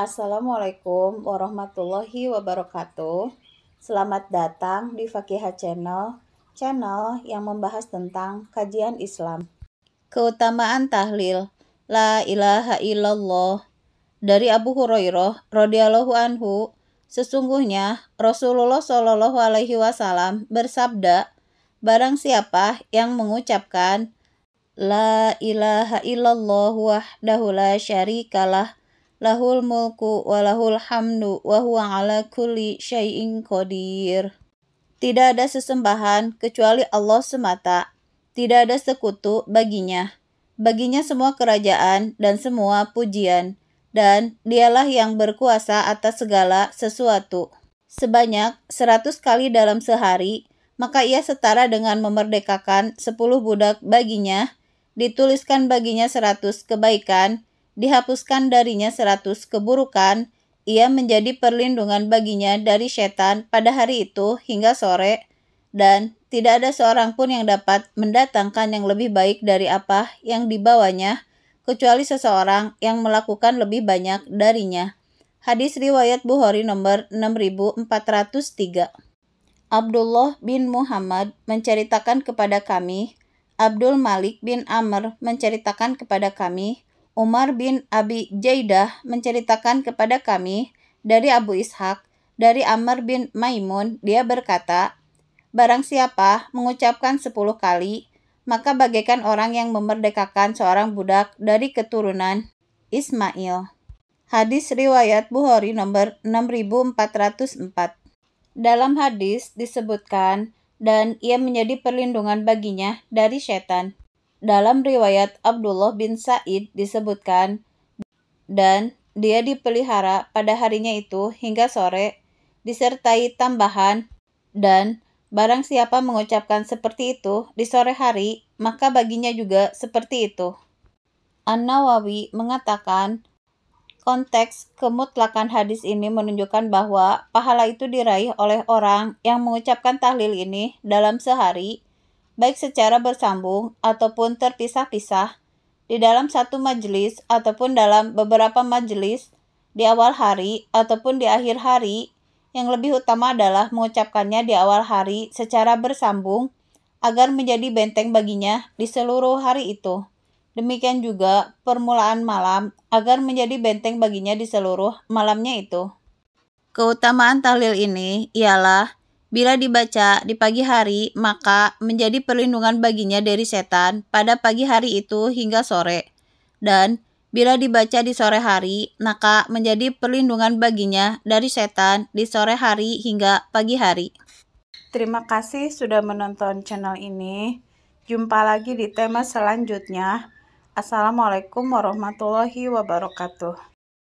Assalamualaikum warahmatullahi wabarakatuh. Selamat datang di Fakihah Channel, channel yang membahas tentang kajian Islam. Keutamaan tahlil La ilaha illallah dari Abu Hurairah radhiyallahu anhu, sesungguhnya Rasulullah shallallahu alaihi wasallam bersabda, barang siapa yang mengucapkan La ilaha illallah wahdahu la syarikalah lahul mulku wa lahul hamdu wa huwa ala kulli syai'in qadir. Tidak ada sesembahan kecuali Allah semata. Tidak ada sekutu baginya. Baginya semua kerajaan dan semua pujian. Dan dialah yang berkuasa atas segala sesuatu. Sebanyak seratus kali dalam sehari, maka ia setara dengan memerdekakan sepuluh budak baginya, dituliskan baginya seratus kebaikan, dihapuskan darinya seratus keburukan, ia menjadi perlindungan baginya dari setan pada hari itu hingga sore, dan tidak ada seorang pun yang dapat mendatangkan yang lebih baik dari apa yang dibawanya, kecuali seseorang yang melakukan lebih banyak darinya. Hadis riwayat Bukhari nomor 6403. Abdullah bin Muhammad menceritakan kepada kami, Abdul Malik bin Amr menceritakan kepada kami, Umar bin Abi Jaidah menceritakan kepada kami dari Abu Ishak, dari Amr bin Maimun, dia berkata, Barang siapa mengucapkan sepuluh kali, maka bagaikan orang yang memerdekakan seorang budak dari keturunan Ismail. Hadis riwayat Bukhari nomor 6404. Dalam hadis disebutkan dan ia menjadi perlindungan baginya dari setan. Dalam riwayat Abdullah bin Said disebutkan, dan dia dipelihara pada harinya itu hingga sore, disertai tambahan, dan barang siapa mengucapkan seperti itu di sore hari, maka baginya juga seperti itu. An-Nawawi mengatakan, konteks kemutlakan hadis ini menunjukkan bahwa pahala itu diraih oleh orang yang mengucapkan tahlil ini dalam sehari, baik secara bersambung ataupun terpisah-pisah, di dalam satu majelis ataupun dalam beberapa majelis, di awal hari ataupun di akhir hari, yang lebih utama adalah mengucapkannya di awal hari secara bersambung agar menjadi benteng baginya di seluruh hari itu. Demikian juga permulaan malam agar menjadi benteng baginya di seluruh malamnya itu. Keutamaan tahlil ini ialah Bila dibaca di pagi hari, maka menjadi perlindungan baginya dari setan pada pagi hari itu hingga sore. Dan bila dibaca di sore hari, maka menjadi perlindungan baginya dari setan di sore hari hingga pagi hari. Terima kasih sudah menonton channel ini. Jumpa lagi di tema selanjutnya. Assalamualaikum warahmatullahi wabarakatuh.